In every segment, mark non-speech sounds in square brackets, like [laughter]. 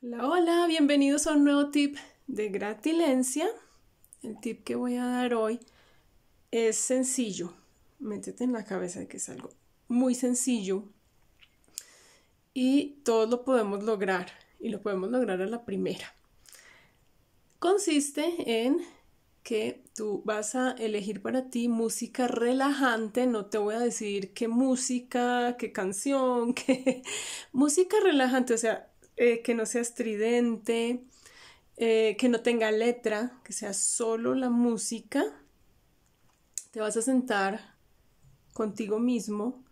Hola, hola, bienvenidos a un nuevo tip de gratilencia. El tip que voy a dar hoy es sencillo. Métete en la cabeza de que es algo muy sencillo y todos lo podemos lograr y lo podemos lograr a la primera. Consiste en que tú vas a elegir para ti música relajante, no te voy a decir qué música, qué canción, [laughs] qué música relajante, o sea, eh, que no sea estridente, eh, que no tenga letra, que sea solo la música. Te vas a sentar contigo mismo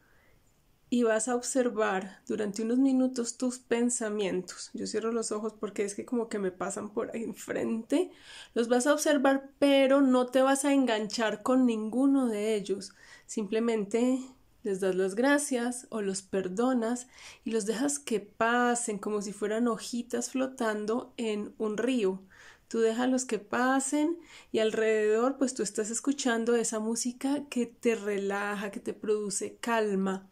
y vas a observar durante unos minutos tus pensamientos. Yo cierro los ojos porque es que como que me pasan por ahí enfrente. Los vas a observar, pero no te vas a enganchar con ninguno de ellos. Simplemente les das las gracias o los perdonas y los dejas que pasen como si fueran hojitas flotando en un río. Tú los que pasen y alrededor pues tú estás escuchando esa música que te relaja, que te produce calma.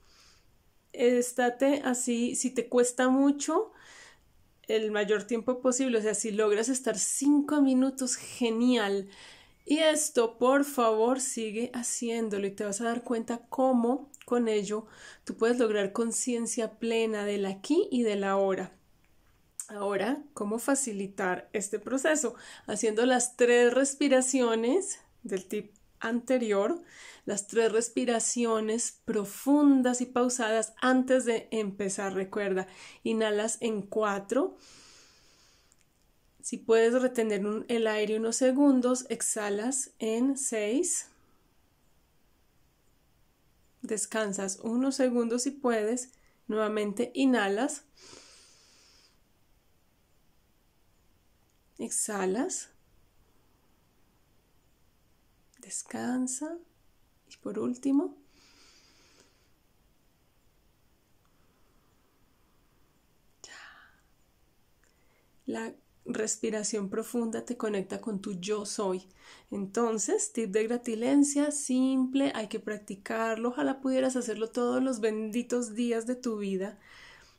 Estate así, si te cuesta mucho, el mayor tiempo posible, o sea, si logras estar cinco minutos, genial. Y esto, por favor, sigue haciéndolo y te vas a dar cuenta cómo con ello tú puedes lograr conciencia plena del aquí y del ahora. Ahora, ¿cómo facilitar este proceso? Haciendo las tres respiraciones del tip anterior, las tres respiraciones profundas y pausadas antes de empezar. Recuerda, inhalas en cuatro si puedes retener el aire unos segundos, exhalas en seis, Descansas unos segundos si puedes. Nuevamente inhalas. Exhalas. Descansa. Y por último, La respiración profunda te conecta con tu yo soy. Entonces, tip de gratilencia, simple, hay que practicarlo, ojalá pudieras hacerlo todos los benditos días de tu vida.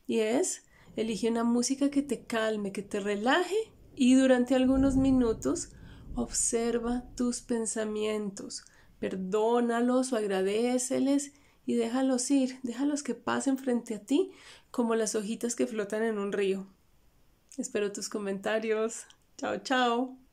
Y es, elige una música que te calme, que te relaje y durante algunos minutos observa tus pensamientos, perdónalos o agradeceles y déjalos ir, déjalos que pasen frente a ti como las hojitas que flotan en un río. Espero tus comentarios. Chao, chao.